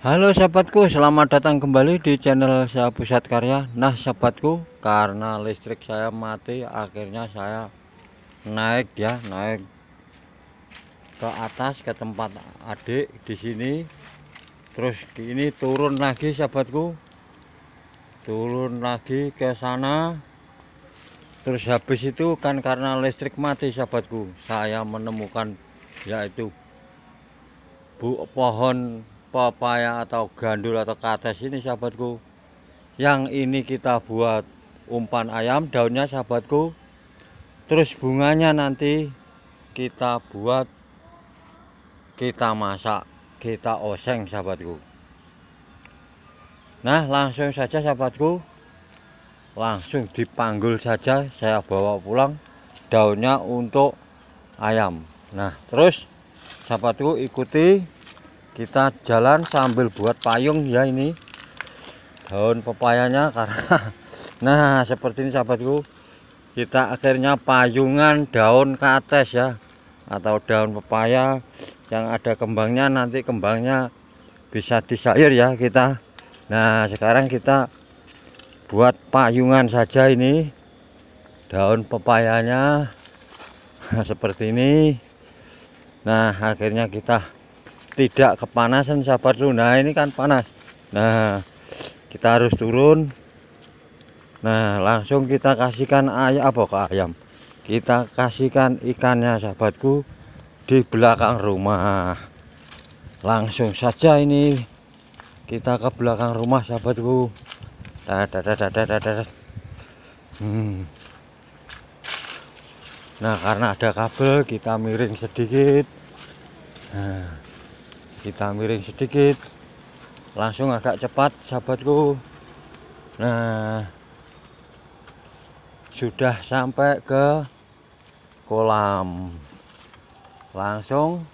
Halo sahabatku, selamat datang kembali di channel saya Pusat Karya. Nah sahabatku, karena listrik saya mati, akhirnya saya naik ya, naik ke atas ke tempat adik di sini. Terus ini turun lagi sahabatku, turun lagi ke sana. Terus habis itu kan karena listrik mati sahabatku, saya menemukan yaitu bu pohon pepaya atau gandul atau kates ini sahabatku yang ini kita buat umpan ayam daunnya sahabatku terus bunganya nanti kita buat kita masak kita oseng sahabatku nah langsung saja sahabatku langsung dipanggul saja saya bawa pulang daunnya untuk ayam nah terus sahabatku ikuti kita jalan sambil buat payung ya ini daun pepayanya karena nah seperti ini sahabatku kita akhirnya payungan daun kates ya atau daun pepaya yang ada kembangnya nanti kembangnya bisa disair ya kita nah sekarang kita buat payungan saja ini daun pepayanya seperti ini nah akhirnya kita tidak kepanasan sahabat lu. Nah ini kan panas nah kita harus turun nah langsung kita kasihkan ayam apa ke ayam kita kasihkan ikannya sahabatku di belakang rumah langsung saja ini kita ke belakang rumah sahabatku hmm. nah karena ada kabel kita miring sedikit nah kita miring sedikit langsung agak cepat sahabatku nah sudah sampai ke kolam langsung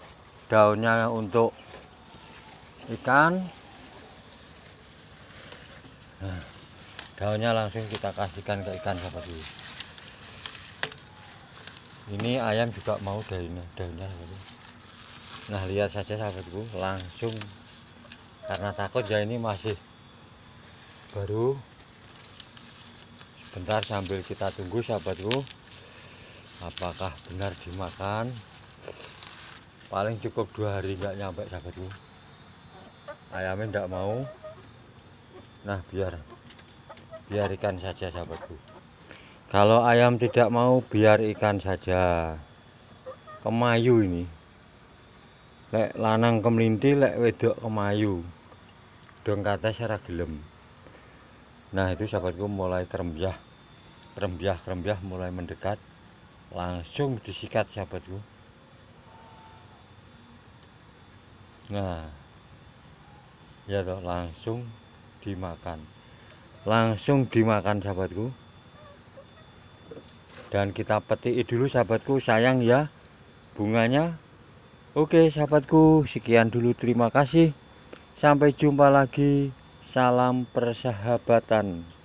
daunnya untuk ikan nah, daunnya langsung kita kasihkan ke ikan sahabatku. ini ayam juga mau daunnya daunnya sahabatku nah lihat saja sahabatku langsung karena takut ya ini masih baru sebentar sambil kita tunggu sahabatku apakah benar dimakan paling cukup dua hari nggak nyampe sahabatku ayamnya tidak mau nah biar biar ikan saja sahabatku kalau ayam tidak mau biar ikan saja kemayu ini lek lanang kemlinti lek wedok kemayu dong kata secara gelem nah itu sahabatku mulai kerembiah kerembiah kerembiah mulai mendekat langsung disikat sahabatku nah ya toh langsung dimakan langsung dimakan sahabatku dan kita petik dulu sahabatku sayang ya bunganya Oke sahabatku sekian dulu terima kasih sampai jumpa lagi salam persahabatan